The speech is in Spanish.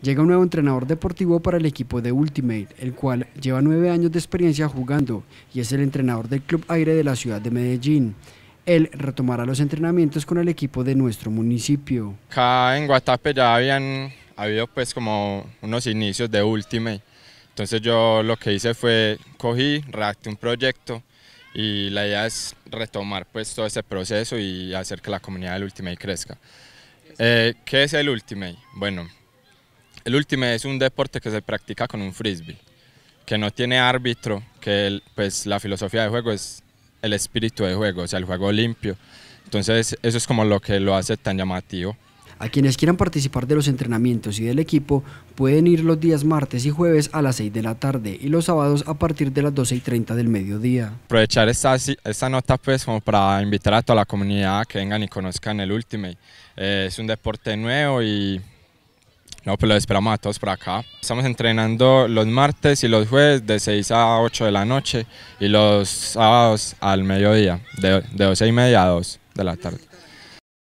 Llega un nuevo entrenador deportivo para el equipo de Ultimate, el cual lleva nueve años de experiencia jugando y es el entrenador del Club Aire de la ciudad de Medellín. Él retomará los entrenamientos con el equipo de nuestro municipio. Acá en Guatape ya habían habido pues como unos inicios de Ultimate. Entonces yo lo que hice fue cogí, redacté un proyecto y la idea es retomar pues todo ese proceso y hacer que la comunidad del Ultimate crezca. Eh, ¿Qué es el Ultimate? Bueno, el último es un deporte que se practica con un frisbee, que no tiene árbitro, que pues la filosofía de juego es el espíritu de juego, o sea, el juego limpio. Entonces eso es como lo que lo hace tan llamativo. A quienes quieran participar de los entrenamientos y del equipo pueden ir los días martes y jueves a las 6 de la tarde y los sábados a partir de las 12 y 30 del mediodía. Aprovechar esta, esta nota pues como para invitar a toda la comunidad a que vengan y conozcan el Ultimate. Eh, es un deporte nuevo y no, pues lo esperamos a todos por acá. Estamos entrenando los martes y los jueves de 6 a 8 de la noche y los sábados al mediodía, de, de y media a 2 de la tarde.